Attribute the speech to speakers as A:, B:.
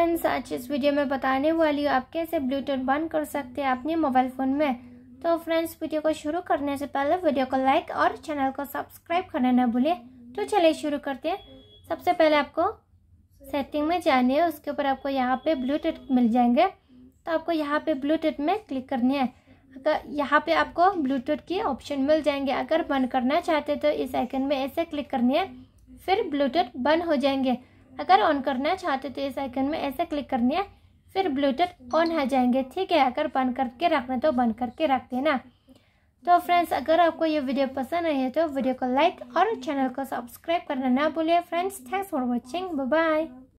A: friends आज इस video में बताने वाली हूँ आप कैसे ब्लूटूथ बंद कर सकते हैं अपने मोबाइल फ़ोन में तो फ्रेंड्स वीडियो को शुरू करने से पहले वीडियो को लाइक और चैनल को सब्सक्राइब करना ना भूलें तो चलिए शुरू करते हैं सबसे पहले आपको सेटिंग में जानी है उसके ऊपर आपको यहाँ पे ब्लूटूथ मिल जाएंगे तो आपको यहाँ पे ब्लूटूथ में क्लिक करनी है अगर यहाँ पे आपको ब्लूटूथ के ऑप्शन मिल जाएंगे अगर बंद करना चाहते तो इस आइकन में ऐसे क्लिक करनी है फिर ब्लूटूथ बंद हो जाएंगे अगर ऑन करना है चाहते तो इस आइकन में ऐसे क्लिक करनी है फिर ब्लूटूथ ऑन हो जाएंगे ठीक है अगर बंद करके रखना तो बंद करके रख देना तो फ्रेंड्स अगर आपको ये वीडियो पसंद आई है तो वीडियो को लाइक और चैनल को सब्सक्राइब करना ना भूलिए friends thanks for watching bye